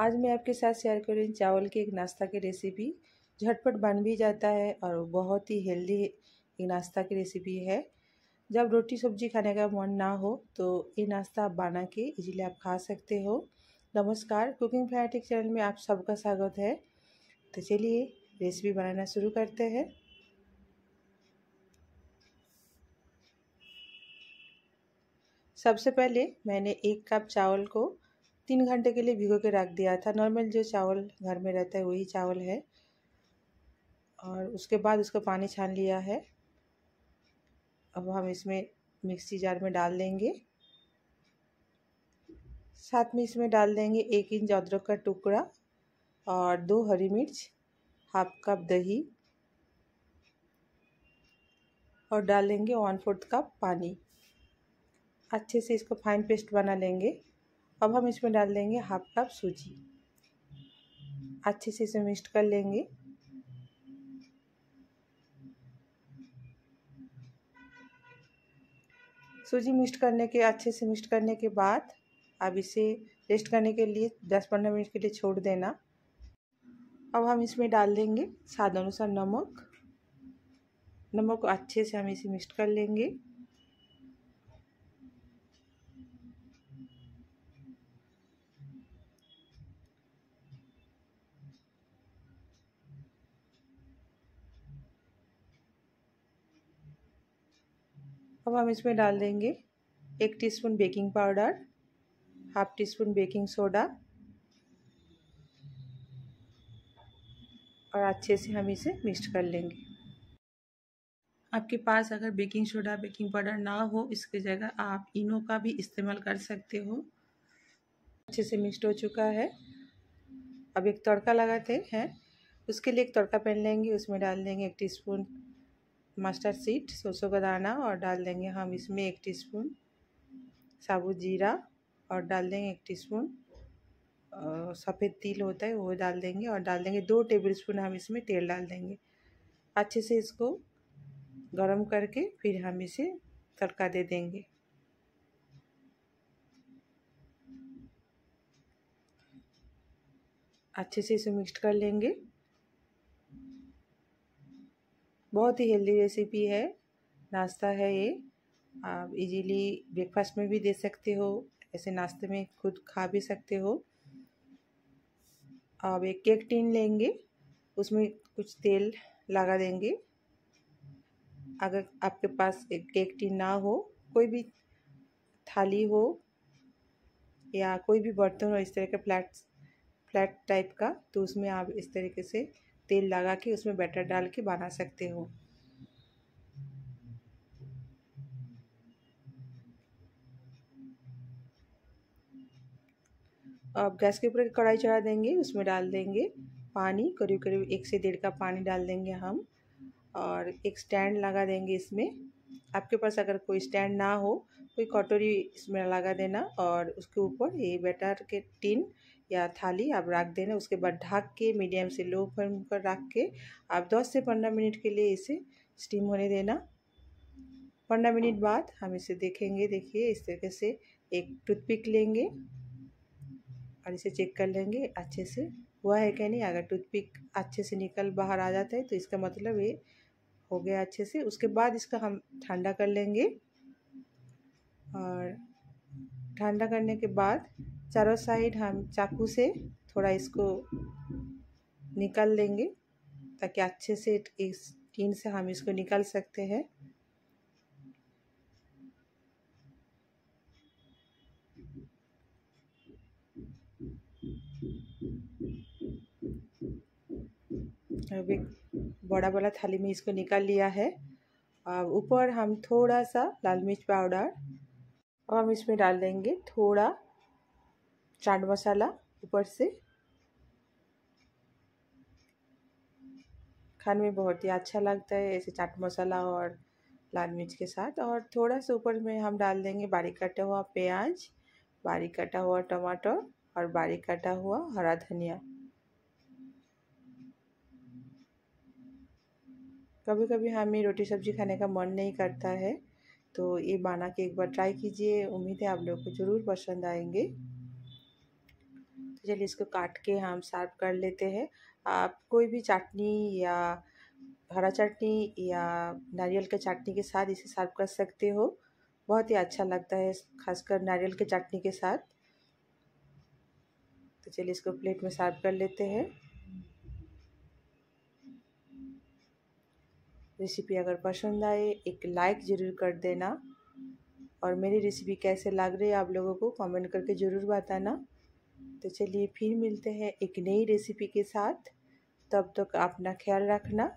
आज मैं आपके साथ शेयर कर रही चावल की एक नाश्ता की रेसिपी झटपट बन भी जाता है और बहुत ही हेल्दी एक नाश्ता की रेसिपी है जब रोटी सब्जी खाने का मन ना हो तो ये नाश्ता आप बना के इजीली आप खा सकते हो नमस्कार कुकिंग फैटिक चैनल में आप सबका स्वागत है तो चलिए रेसिपी बनाना शुरू करते हैं सबसे पहले मैंने एक कप चावल को तीन घंटे के लिए भिगो के रख दिया था नॉर्मल जो चावल घर में रहता है वही चावल है और उसके बाद उसका पानी छान लिया है अब हम इसमें मिक्सी जार में डाल देंगे साथ में इसमें डाल देंगे एक इंच अदरक का टुकड़ा और दो हरी मिर्च हाफ कप दही और डालेंगे वन फोर्थ कप पानी अच्छे से इसको फाइन पेस्ट बना लेंगे अब हम इसमें डाल देंगे हाफ कप सूजी अच्छे से इसे मिक्स कर लेंगे सूजी मिक्स करने के अच्छे से मिक्स करने के बाद अब इसे रेस्ट करने के लिए 10-15 मिनट के लिए छोड़ देना अब हम इसमें डाल देंगे स्वाद अनुसार नमक नमक को अच्छे से हम इसे मिक्स कर लेंगे अब हम इसमें डाल देंगे एक teaspoon baking powder half teaspoon baking soda और अच्छे से हम इसे मिक्स कर लेंगे आपके पास अगर बेकिंग सोडा बेकिंग पाउडर ना हो इसकी जगह आप इनो का भी इस्तेमाल कर सकते हो अच्छे से मिक्सड हो चुका है अब एक तड़का लगाते हैं उसके लिए एक तड़का पहन लेंगे उसमें डाल देंगे एक टीस्पून मस्टर्ड सीड सरसों का दाना और डाल देंगे हम इसमें एक टीस्पून साबुत जीरा और डाल देंगे एक टीस्पून सफ़ेद तिल होता है वो डाल देंगे और डाल देंगे दो टेबल स्पून हम इसमें तेल डाल देंगे अच्छे से इसको गरम करके फिर हम इसे तड़का दे देंगे अच्छे से इसे मिक्स कर लेंगे बहुत ही हेल्दी रेसिपी है नाश्ता है ये आप इजीली ब्रेकफास्ट में भी दे सकते हो ऐसे नाश्ते में खुद खा भी सकते हो आप एक केक टिन लेंगे उसमें कुछ तेल लगा देंगे अगर आपके पास एक केक टिन ना हो कोई भी थाली हो या कोई भी बर्तन हो इस तरह के फ्लैट फ्लैट टाइप का तो उसमें आप इस तरीके से तेल लगा के उसमें बैटर डाल के बना सकते हो अब गैस के ऊपर कढ़ाई चढ़ा देंगे उसमें डाल देंगे पानी करीब करीब एक से डेढ़ का पानी डाल देंगे हम और एक स्टैंड लगा देंगे इसमें आपके पास अगर कोई स्टैंड ना हो कोई कटोरी इसमें लगा देना और उसके ऊपर ये बैटर के टिन या थाली आप रख देना उसके बाद ढक के मीडियम से लो फ्लेम पर रख के आप 10 से 15 मिनट के लिए इसे स्टीम होने देना पंद्रह मिनट बाद हम इसे देखेंगे देखिए इस तरीके से एक टूथपिक लेंगे और इसे चेक कर लेंगे अच्छे से हुआ है क्या नहीं अगर टूथपिक अच्छे से निकल बाहर आ जाता है तो इसका मतलब ये हो गया अच्छे से उसके बाद इसका हम ठंडा कर लेंगे और ठंडा करने के बाद चारों साइड हम चाकू से थोड़ा इसको निकाल लेंगे ताकि अच्छे से इस टीन से हम इसको निकाल सकते हैं अब एक बड़ा बड़ा थाली में इसको निकाल लिया है अब ऊपर हम थोड़ा सा लाल मिर्च पाउडर और हम इसमें डाल देंगे थोड़ा चाट मसाला ऊपर से खाने में बहुत ही अच्छा लगता है ऐसे चाट मसाला और लाल मिर्च के साथ और थोड़ा सा ऊपर में हम डाल देंगे बारीक कटा हुआ प्याज बारीक कटा हुआ टमाटर और बारीक कटा हुआ हरा धनिया कभी कभी हमें रोटी सब्जी खाने का मन नहीं करता है तो ये बना के एक बार ट्राई कीजिए उम्मीद है आप लोग को ज़रूर पसंद आएंगे तो चलिए इसको काट के हम सर्व कर लेते हैं आप कोई भी चटनी या हरा चटनी या नारियल के चटनी के साथ इसे सर्व कर सकते हो बहुत ही अच्छा लगता है खासकर नारियल के चटनी के साथ तो चलिए इसको प्लेट में सर्व कर लेते हैं रेसिपी अगर पसंद आए एक लाइक ज़रूर कर देना और मेरी रेसिपी कैसे लग रही है आप लोगों को कमेंट करके ज़रूर बताना तो चलिए फिर मिलते हैं एक नई रेसिपी के साथ तब तक तो अपना ख्याल रखना